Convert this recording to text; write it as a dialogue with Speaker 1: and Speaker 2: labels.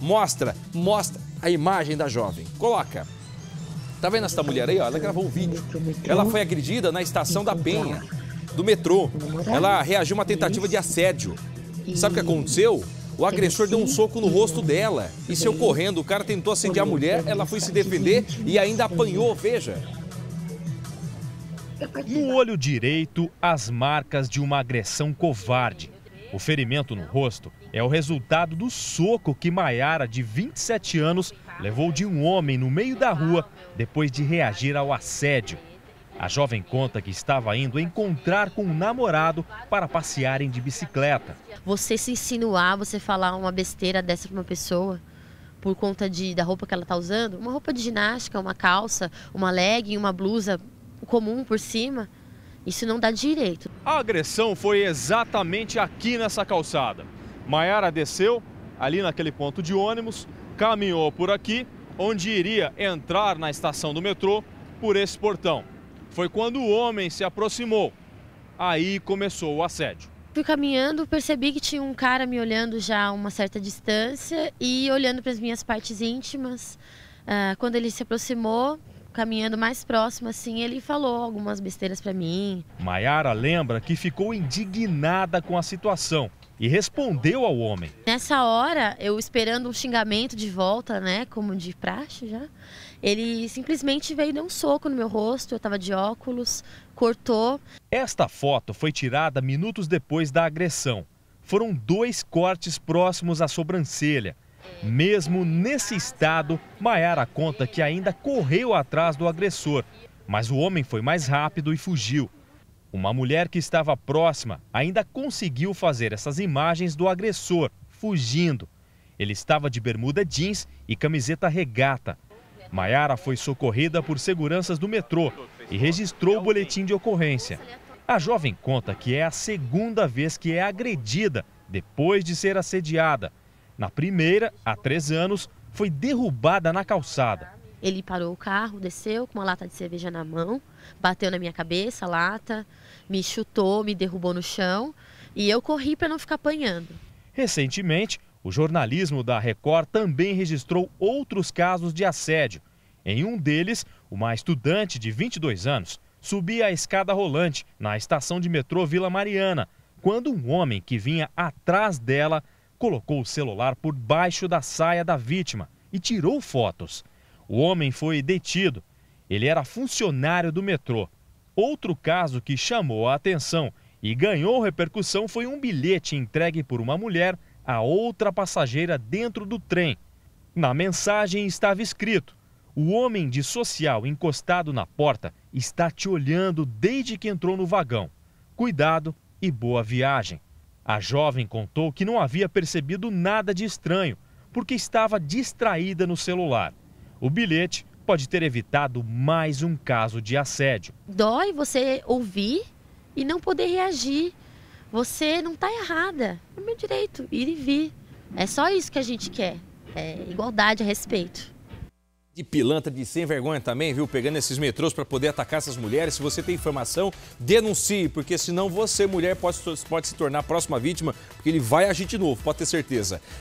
Speaker 1: Mostra, mostra a imagem da jovem. Coloca. Tá vendo essa mulher aí? Ó? Ela gravou um vídeo. Ela foi agredida na estação da Penha, do metrô. Ela reagiu a uma tentativa de assédio. Sabe o que aconteceu? O agressor deu um soco no rosto dela e saiu correndo. O cara tentou assediar a mulher, ela foi se defender e ainda apanhou, veja. No olho direito, as marcas de uma agressão covarde. O ferimento no rosto é o resultado do soco que Maiara, de 27 anos, levou de um homem no meio da rua depois de reagir ao assédio. A jovem conta que estava indo encontrar com um namorado para passearem de bicicleta.
Speaker 2: Você se insinuar, você falar uma besteira dessa para uma pessoa por conta de, da roupa que ela está usando, uma roupa de ginástica, uma calça, uma legging, uma blusa comum por cima, isso não dá direito.
Speaker 1: A agressão foi exatamente aqui nessa calçada. Maiara desceu, ali naquele ponto de ônibus, caminhou por aqui, onde iria entrar na estação do metrô por esse portão. Foi quando o homem se aproximou. Aí começou o assédio.
Speaker 2: Fui caminhando, percebi que tinha um cara me olhando já a uma certa distância e olhando para as minhas partes íntimas. Ah, quando ele se aproximou, caminhando mais próximo, assim, ele falou algumas besteiras para mim.
Speaker 1: Maiara lembra que ficou indignada com a situação e respondeu ao homem.
Speaker 2: Nessa hora, eu esperando um xingamento de volta, né, como de praxe já, ele simplesmente veio deu um soco no meu rosto, eu estava de óculos, cortou.
Speaker 1: Esta foto foi tirada minutos depois da agressão. Foram dois cortes próximos à sobrancelha mesmo nesse estado, Maiara conta que ainda correu atrás do agressor, mas o homem foi mais rápido e fugiu. Uma mulher que estava próxima ainda conseguiu fazer essas imagens do agressor fugindo. Ele estava de bermuda jeans e camiseta regata. Maiara foi socorrida por seguranças do metrô e registrou o boletim de ocorrência. A jovem conta que é a segunda vez que é agredida depois de ser assediada na primeira, há três anos, foi derrubada na calçada.
Speaker 2: Ele parou o carro, desceu com uma lata de cerveja na mão, bateu na minha cabeça a lata, me chutou, me derrubou no chão e eu corri para não ficar apanhando.
Speaker 1: Recentemente, o jornalismo da Record também registrou outros casos de assédio. Em um deles, uma estudante de 22 anos subia a escada rolante na estação de metrô Vila Mariana, quando um homem que vinha atrás dela colocou o celular por baixo da saia da vítima e tirou fotos. O homem foi detido. Ele era funcionário do metrô. Outro caso que chamou a atenção e ganhou repercussão foi um bilhete entregue por uma mulher a outra passageira dentro do trem. Na mensagem estava escrito: O homem de social encostado na porta está te olhando desde que entrou no vagão. Cuidado e boa viagem. A jovem contou que não havia percebido nada de estranho, porque estava distraída no celular. O bilhete pode ter evitado mais um caso de assédio.
Speaker 2: Dói você ouvir e não poder reagir. Você não está errada. É meu direito ir e vir. É só isso que a gente quer. É igualdade, é respeito
Speaker 1: de pilantra, de sem vergonha também, viu? Pegando esses metrôs para poder atacar essas mulheres. Se você tem informação, denuncie, porque senão você, mulher, pode, pode se tornar a próxima vítima, porque ele vai agir de novo, pode ter certeza.